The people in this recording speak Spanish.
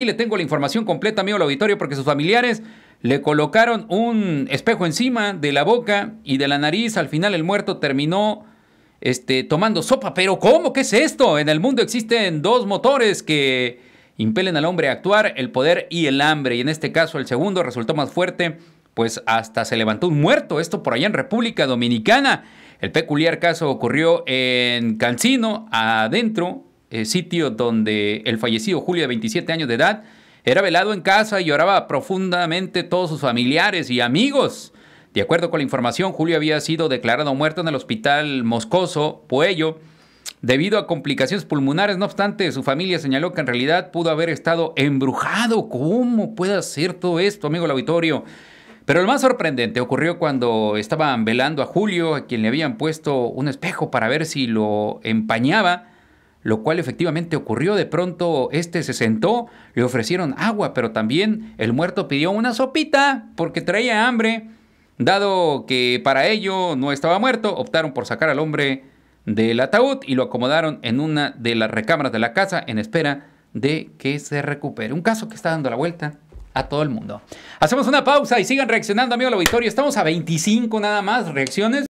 Y le tengo la información completa, amigo al auditorio, porque sus familiares le colocaron un espejo encima de la boca y de la nariz. Al final el muerto terminó este, tomando sopa. Pero ¿cómo? ¿Qué es esto? En el mundo existen dos motores que impelen al hombre a actuar, el poder y el hambre. Y en este caso el segundo resultó más fuerte, pues hasta se levantó un muerto. Esto por allá en República Dominicana. El peculiar caso ocurrió en Cancino, adentro eh, sitio donde el fallecido Julio, de 27 años de edad, era velado en casa y lloraba profundamente todos sus familiares y amigos. De acuerdo con la información, Julio había sido declarado muerto en el hospital Moscoso, Puello, debido a complicaciones pulmonares. No obstante, su familia señaló que en realidad pudo haber estado embrujado. ¿Cómo puede ser todo esto, amigo del auditorio? Pero lo más sorprendente ocurrió cuando estaban velando a Julio, a quien le habían puesto un espejo para ver si lo empañaba lo cual efectivamente ocurrió. De pronto este se sentó, le ofrecieron agua, pero también el muerto pidió una sopita porque traía hambre. Dado que para ello no estaba muerto, optaron por sacar al hombre del ataúd y lo acomodaron en una de las recámaras de la casa en espera de que se recupere. Un caso que está dando la vuelta a todo el mundo. Hacemos una pausa y sigan reaccionando, amigo del auditorio. Estamos a 25 nada más reacciones.